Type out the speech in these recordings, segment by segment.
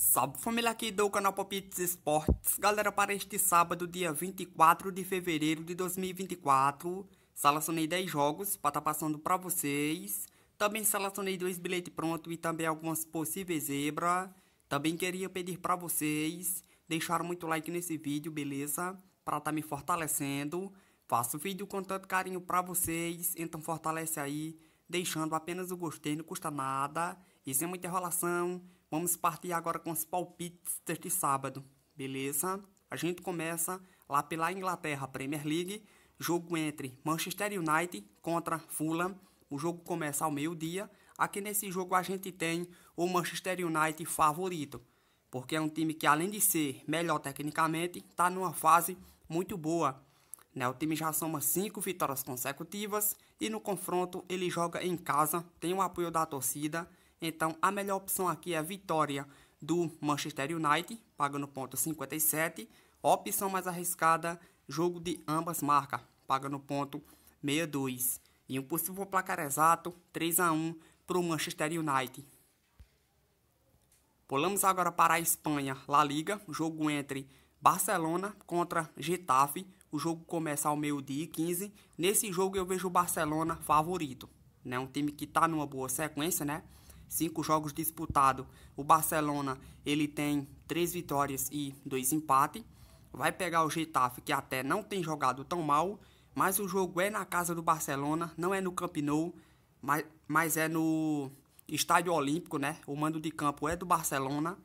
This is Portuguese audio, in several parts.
Salve família aqui do canal Palpites Esportes. Galera, para este sábado, dia 24 de fevereiro de 2024, selecionei 10 jogos para estar tá passando para vocês. Também selecionei dois bilhetes pronto e também algumas possíveis zebra. Também queria pedir para vocês deixar muito like nesse vídeo, beleza? Para estar tá me fortalecendo. Faço vídeo com tanto carinho para vocês, então fortalece aí, deixando apenas o gostei, não custa nada. E sem muita enrolação, vamos partir agora com os palpites deste sábado, beleza? A gente começa lá pela Inglaterra Premier League, jogo entre Manchester United contra Fulham. O jogo começa ao meio-dia. Aqui nesse jogo a gente tem o Manchester United favorito, porque é um time que além de ser melhor tecnicamente, está numa fase muito boa. Né? O time já soma cinco vitórias consecutivas e no confronto ele joga em casa, tem o apoio da torcida então, a melhor opção aqui é a vitória do Manchester United, pagando ponto 57. Opção mais arriscada, jogo de ambas marcas, pagando ponto 62. E um possível placar exato, 3 a 1 para o Manchester United. Pulamos agora para a Espanha, La Liga, jogo entre Barcelona contra Getafe. O jogo começa ao meio-dia e 15. Nesse jogo eu vejo o Barcelona favorito. Né? Um time que está numa boa sequência, né? cinco jogos disputados, o Barcelona ele tem três vitórias e dois empates. Vai pegar o Getafe, que até não tem jogado tão mal, mas o jogo é na casa do Barcelona, não é no Camp Nou, mas, mas é no Estádio Olímpico, né? O mando de campo é do Barcelona.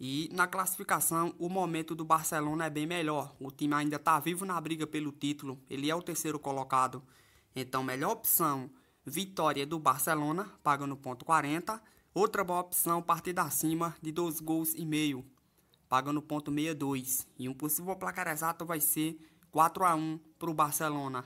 E na classificação, o momento do Barcelona é bem melhor. O time ainda está vivo na briga pelo título, ele é o terceiro colocado. Então, melhor opção Vitória do Barcelona, paga no ponto 40. Outra boa opção, partida acima de 2 gols e meio, paga no ponto 62. E um possível placar exato vai ser 4 a 1 para o Barcelona.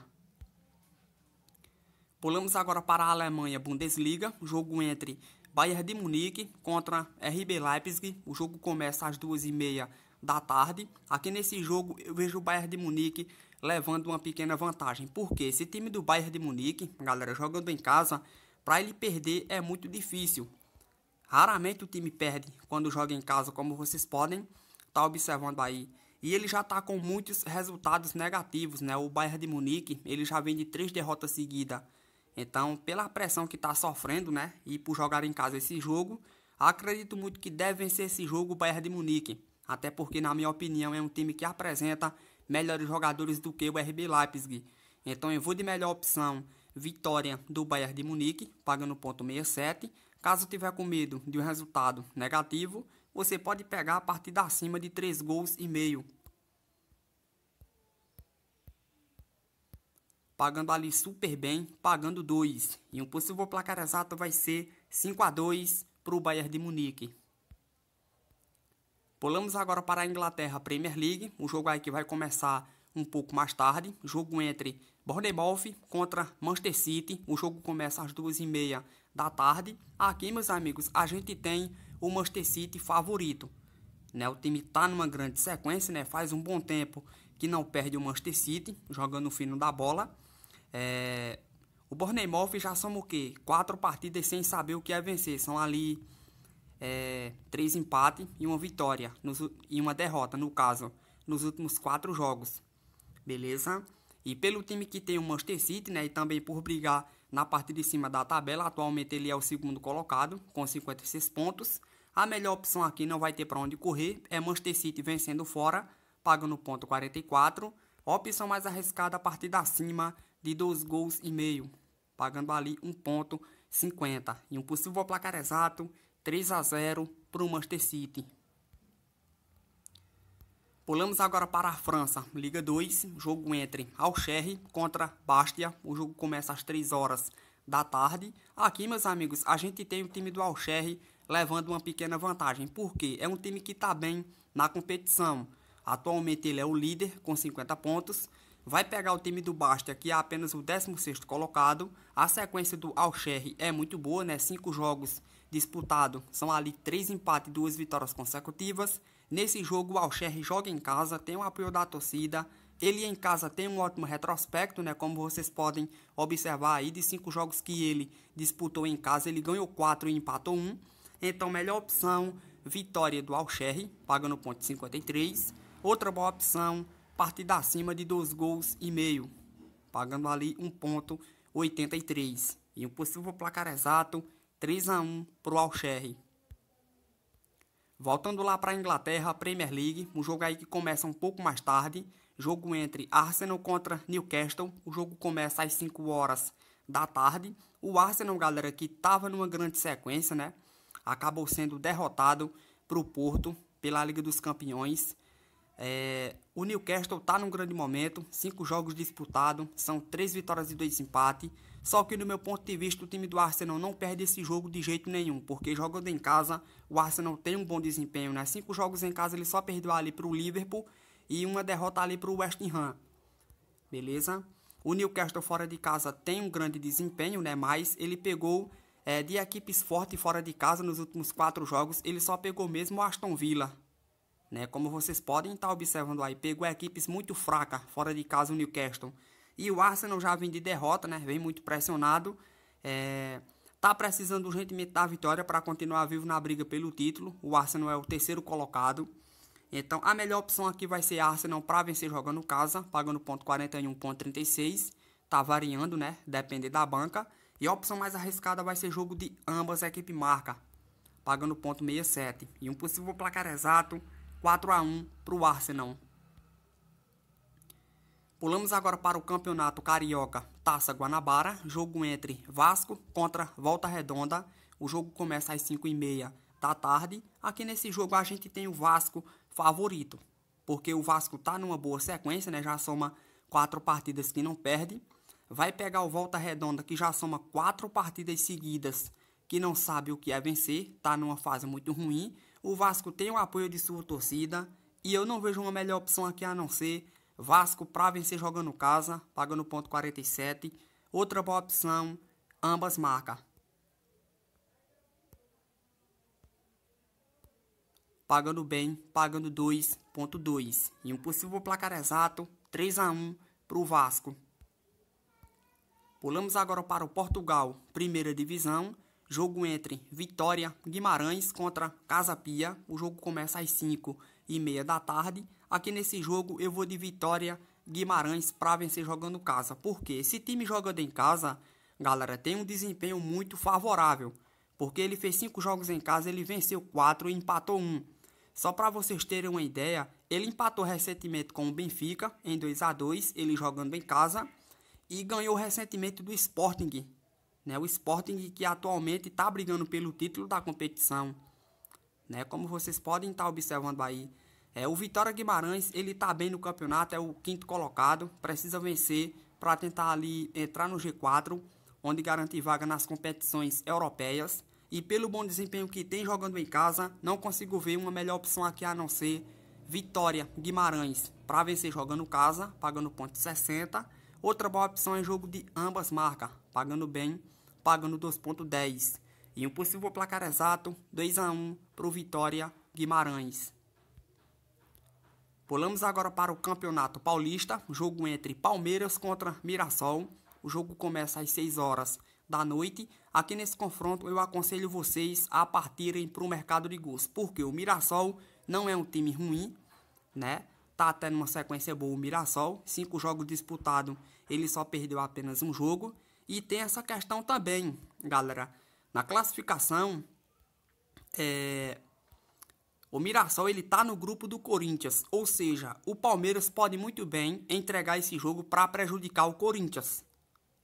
Pulamos agora para a Alemanha, Bundesliga, jogo entre Bayern de Munique contra RB Leipzig. O jogo começa às duas e meia da tarde. Aqui nesse jogo eu vejo o Bayern de Munique levando uma pequena vantagem. Porque esse time do Bayern de Munique, galera, jogando em casa, para ele perder é muito difícil. Raramente o time perde quando joga em casa, como vocês podem estar tá observando aí. E ele já está com muitos resultados negativos, né? O Bayern de Munique, ele já vem de três derrotas seguidas. Então, pela pressão que está sofrendo, né? E por jogar em casa esse jogo, acredito muito que deve vencer esse jogo o Bayern de Munique. Até porque, na minha opinião, é um time que apresenta melhores jogadores do que o RB Leipzig. Então eu vou de melhor opção vitória do Bayern de Munique, pagando ponto 67. Caso tiver com medo de um resultado negativo, você pode pegar a partida acima de 3 gols e meio. Pagando ali super bem, pagando 2. E um possível placar exato vai ser 5 a 2 para o Bayern de Munique. Pulamos agora para a Inglaterra Premier League, um jogo aí que vai começar um pouco mais tarde, jogo entre Bournemouth contra Manchester City, o jogo começa às duas e meia da tarde. Aqui, meus amigos, a gente tem o Manchester City favorito, né? O time está numa grande sequência, né? Faz um bom tempo que não perde o Manchester City, jogando o fino da bola. É... O Bournemouth já são o quê? Quatro partidas sem saber o que é vencer, são ali é, três empates e uma vitória nos, e uma derrota, no caso, nos últimos quatro jogos. Beleza? E pelo time que tem o Manchester City, né, e também por brigar na parte de cima da tabela, atualmente ele é o segundo colocado, com 56 pontos. A melhor opção aqui não vai ter para onde correr, é Manchester City vencendo fora, pagando ponto 44. opção mais arriscada a partir da cima de dois gols e meio, pagando ali 1.50. E um possível placar exato 3 a 0 para o Manchester City. Pulamos agora para a França, Liga 2, jogo entre Alcherre contra Bastia. O jogo começa às 3 horas da tarde. Aqui, meus amigos, a gente tem o time do Alcherre levando uma pequena vantagem, porque é um time que está bem na competição. Atualmente ele é o líder com 50 pontos. Vai pegar o time do Bastia, que é apenas o 16º colocado. A sequência do Alcherre é muito boa, né? Cinco jogos disputado. São ali três empates e duas vitórias consecutivas. Nesse jogo, o Alcher joga em casa, tem o apoio da torcida. Ele em casa tem um ótimo retrospecto, né? Como vocês podem observar aí, de cinco jogos que ele disputou em casa, ele ganhou quatro e empatou um. Então, melhor opção, vitória do Alcher, pagando ponto 53. Outra boa opção, partida acima de dois gols e meio, pagando ali ponto 83. E um possível placar exato 3 a 1 para o Alcherry. Voltando lá para a Inglaterra, Premier League, um jogo aí que começa um pouco mais tarde, jogo entre Arsenal contra Newcastle, o jogo começa às 5 horas da tarde. O Arsenal, galera, que estava numa grande sequência, né? Acabou sendo derrotado para o Porto pela Liga dos Campeões. É, o Newcastle está num grande momento, cinco jogos disputados, são três vitórias e dois empates. Só que, do meu ponto de vista, o time do Arsenal não perde esse jogo de jeito nenhum, porque jogando em casa, o Arsenal tem um bom desempenho. Né? Cinco jogos em casa, ele só perdeu ali para o Liverpool e uma derrota ali para o West Ham. Beleza? O Newcastle fora de casa tem um grande desempenho, né? mas ele pegou é, de equipes fortes fora de casa nos últimos quatro jogos, ele só pegou mesmo o Aston Villa. Né? Como vocês podem estar observando aí, pegou equipes muito fracas fora de casa o Newcastle. E o Arsenal já vem de derrota, né? Vem muito pressionado. É... Tá precisando urgentemente da vitória para continuar vivo na briga pelo título. O Arsenal é o terceiro colocado. Então a melhor opção aqui vai ser Arsenal para vencer jogando casa, pagando ponto 41, ponto 36. Tá variando, né? Depende da banca. E a opção mais arriscada vai ser jogo de ambas equipes marca, pagando ponto 67. E um possível placar exato 4 a 1 para o Arsenal. Pulamos agora para o Campeonato Carioca Taça Guanabara, jogo entre Vasco contra Volta Redonda. O jogo começa às 5h30 da tarde. Aqui nesse jogo a gente tem o Vasco favorito, porque o Vasco está numa boa sequência, né? já soma quatro partidas que não perde. Vai pegar o Volta Redonda, que já soma quatro partidas seguidas, que não sabe o que é vencer, está numa fase muito ruim. O Vasco tem o apoio de sua torcida e eu não vejo uma melhor opção aqui a não ser Vasco para vencer jogando casa, pagando ponto 47. Outra boa opção, ambas marca. Pagando bem, pagando 2.2. E um possível placar exato, 3 a 1 para o Vasco. Pulamos agora para o Portugal, primeira divisão. Jogo entre Vitória Guimarães contra Casa Pia. O jogo começa às 5 e meia da tarde. Aqui nesse jogo eu vou de Vitória Guimarães para vencer jogando casa. Porque esse time jogando em casa, galera, tem um desempenho muito favorável. Porque ele fez 5 jogos em casa, ele venceu 4 e empatou 1. Um. Só para vocês terem uma ideia, ele empatou recentemente com o Benfica em 2 a 2 ele jogando em casa. E ganhou recentemente do Sporting. Né? O Sporting que atualmente está brigando pelo título da competição. Né? Como vocês podem estar tá observando aí, é, o Vitória Guimarães, ele tá bem no campeonato, é o quinto colocado, precisa vencer para tentar ali entrar no G4, onde garante vaga nas competições europeias. E pelo bom desempenho que tem jogando em casa, não consigo ver uma melhor opção aqui a não ser Vitória Guimarães para vencer jogando casa, pagando ponto 60. Outra boa opção é jogo de ambas marcas, pagando bem, pagando 2.10. E um possível placar exato, 2 a 1 para o Vitória Guimarães. Pulamos agora para o Campeonato Paulista, jogo entre Palmeiras contra Mirassol. O jogo começa às 6 horas da noite. Aqui nesse confronto eu aconselho vocês a partirem para o mercado de gols, porque o Mirassol não é um time ruim, né? Tá até numa sequência boa o Mirassol, cinco jogos disputados, ele só perdeu apenas um jogo. E tem essa questão também, galera. Na classificação, é, o Mirassol ele tá no grupo do Corinthians, ou seja, o Palmeiras pode muito bem entregar esse jogo para prejudicar o Corinthians.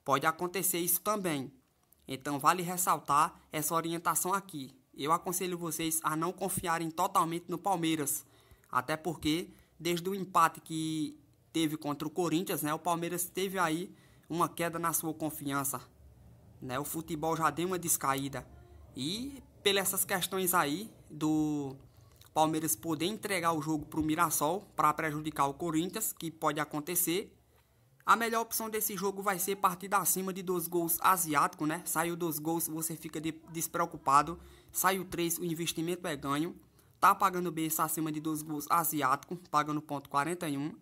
Pode acontecer isso também. Então vale ressaltar essa orientação aqui. Eu aconselho vocês a não confiarem totalmente no Palmeiras, até porque desde o empate que teve contra o Corinthians, né, o Palmeiras teve aí uma queda na sua confiança, né? O futebol já deu uma descaída e pelas essas questões aí do Palmeiras poder entregar o jogo para o Mirassol para prejudicar o Corinthians, que pode acontecer. A melhor opção desse jogo vai ser partida acima de dois gols asiático, né? Saiu dois gols, você fica de, despreocupado. Saiu três, o investimento é ganho. Tá pagando bem essa acima de dois gols asiático, pagando ponto 41.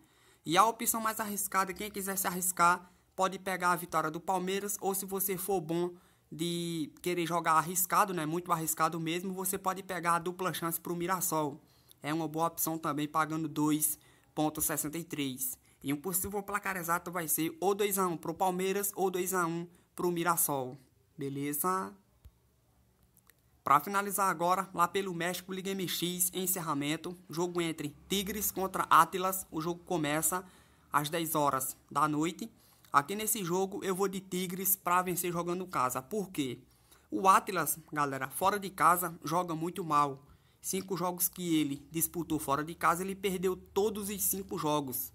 E a opção mais arriscada, quem quiser se arriscar, pode pegar a vitória do Palmeiras ou se você for bom, de querer jogar arriscado, né? Muito arriscado mesmo, você pode pegar a dupla chance para o Mirassol. É uma boa opção também pagando 2.63. E um possível placar exato vai ser ou 2x1 para o Palmeiras ou 2x1 para o Mirassol. Beleza? Para finalizar agora, lá pelo México Liga MX, encerramento, jogo entre Tigres contra Atlas, o jogo começa às 10 horas da noite Aqui nesse jogo eu vou de Tigres para vencer jogando casa. Por quê? O Atlas, galera, fora de casa joga muito mal. Cinco jogos que ele disputou fora de casa, ele perdeu todos os cinco jogos.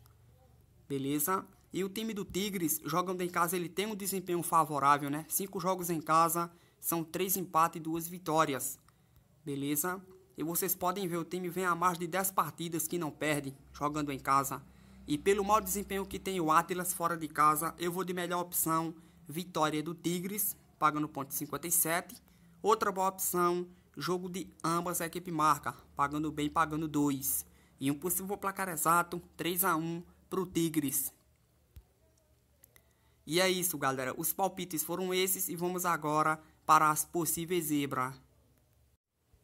Beleza? E o time do Tigres, jogando em casa, ele tem um desempenho favorável, né? Cinco jogos em casa, são três empates e duas vitórias. Beleza? E vocês podem ver, o time vem a mais de dez partidas que não perde jogando em casa. E pelo mau desempenho que tem o Atlas fora de casa, eu vou de melhor opção, vitória do Tigres, pagando ponto 57. Outra boa opção, jogo de ambas a equipe marca, pagando bem, pagando 2. E um possível placar exato, 3 a 1 para o Tigres. E é isso, galera. Os palpites foram esses e vamos agora para as possíveis zebras.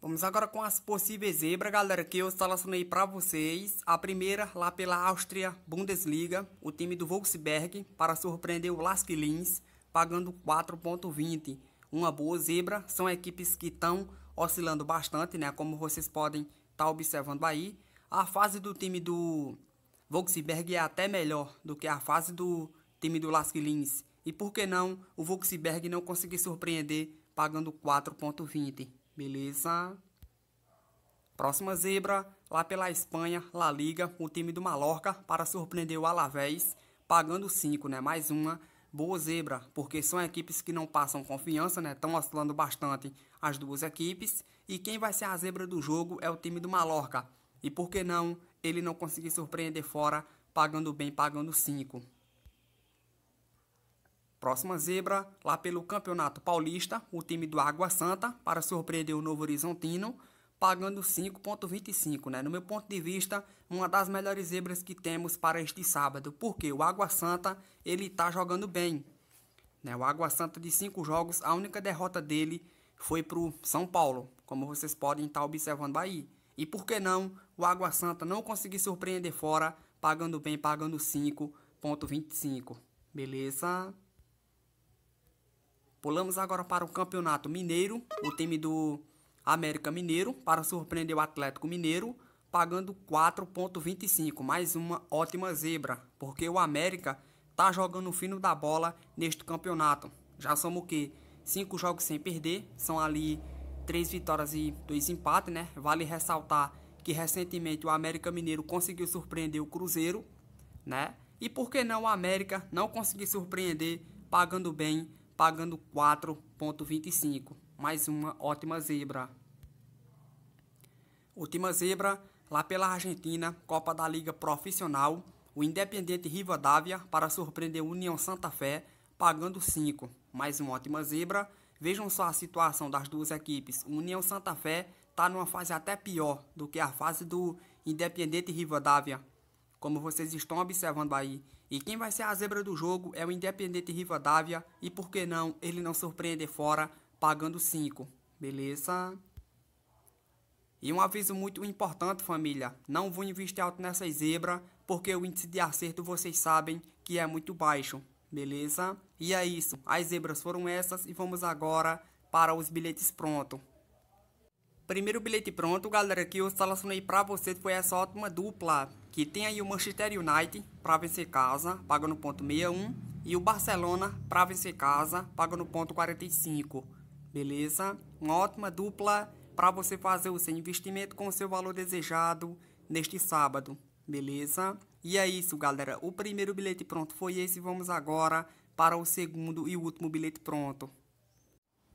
Vamos agora com as possíveis zebras, galera, que eu selecionei para vocês. A primeira, lá pela Áustria Bundesliga, o time do Volksberg, para surpreender o Lask Linz, pagando 4.20. Uma boa zebra, são equipes que estão oscilando bastante, né? Como vocês podem estar tá observando aí. A fase do time do Volksberg é até melhor do que a fase do time do Lask Linz. E por que não o Volksberg não conseguir surpreender pagando 4.20? Beleza? Próxima zebra, lá pela Espanha, La Liga, o time do Mallorca para surpreender o Alavés, pagando 5, né? Mais uma boa zebra, porque são equipes que não passam confiança, né? Estão oscilando bastante as duas equipes. E quem vai ser a zebra do jogo é o time do Mallorca. E por que não ele não conseguir surpreender fora, pagando bem, pagando 5? Próxima zebra, lá pelo Campeonato Paulista, o time do Água Santa, para surpreender o Novo Horizontino, pagando 5,25, né? No meu ponto de vista, uma das melhores zebras que temos para este sábado, porque o Água Santa, ele tá jogando bem, né? O Água Santa de cinco jogos, a única derrota dele foi pro São Paulo, como vocês podem estar tá observando aí. E por que não o Água Santa não conseguir surpreender fora, pagando bem, pagando 5,25, beleza? Pulamos agora para o Campeonato Mineiro. O time do América Mineiro para surpreender o Atlético Mineiro, pagando 4.25, mais uma ótima zebra, porque o América tá jogando o fino da bola neste campeonato. Já somos o quê? 5 jogos sem perder, são ali 3 vitórias e 2 empates, né? Vale ressaltar que recentemente o América Mineiro conseguiu surpreender o Cruzeiro, né? E por que não o América não conseguir surpreender pagando bem pagando 4,25. Mais uma ótima zebra. Última zebra, lá pela Argentina, Copa da Liga Profissional, o Independente Rivadavia para surpreender a União Santa Fé, pagando 5. Mais uma ótima zebra. Vejam só a situação das duas equipes. O União Santa Fé está numa fase até pior do que a fase do Independente Rivadavia. Como vocês estão observando aí, e quem vai ser a zebra do jogo é o Independente Rivadavia e por que não ele não surpreender fora pagando 5, beleza? E um aviso muito importante família, não vou investir alto nessa zebra porque o índice de acerto vocês sabem que é muito baixo, beleza? E é isso, as zebras foram essas e vamos agora para os bilhetes prontos. Primeiro bilhete pronto, galera, que eu selecionei para vocês foi essa ótima dupla, que tem aí o Manchester United para vencer casa, pagando ponto 61, e o Barcelona para vencer casa, pagando ponto 45, beleza? Uma ótima dupla para você fazer o seu investimento com o seu valor desejado neste sábado, beleza? E é isso, galera. O primeiro bilhete pronto foi esse. Vamos agora para o segundo e último bilhete pronto.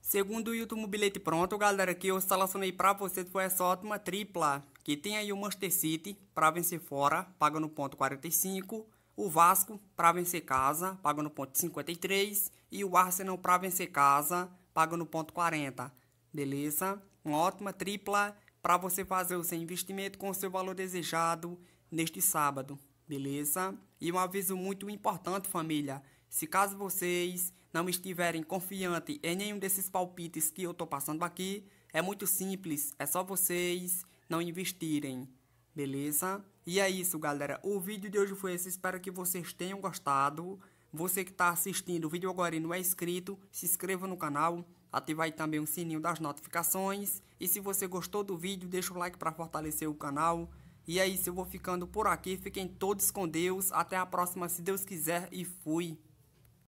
Segundo o YouTube Bilhete Pronto, galera, que eu selecionei para vocês foi essa ótima tripla, que tem aí o Manchester City para vencer fora, paga no ponto 45, o Vasco para vencer casa, paga no ponto 53, e o Arsenal para vencer casa, paga no ponto 40, beleza? Uma ótima tripla para você fazer o seu investimento com o seu valor desejado neste sábado, beleza? E um aviso muito importante, família. Se caso vocês não estiverem confiante em nenhum desses palpites que eu estou passando aqui, é muito simples, é só vocês não investirem, beleza? E é isso, galera. O vídeo de hoje foi esse. Espero que vocês tenham gostado. Você que está assistindo o vídeo agora e não é inscrito, se inscreva no canal, ative aí também o sininho das notificações. E se você gostou do vídeo, deixa o like para fortalecer o canal. E é isso, eu vou ficando por aqui. Fiquem todos com Deus. Até a próxima, se Deus quiser, e fui.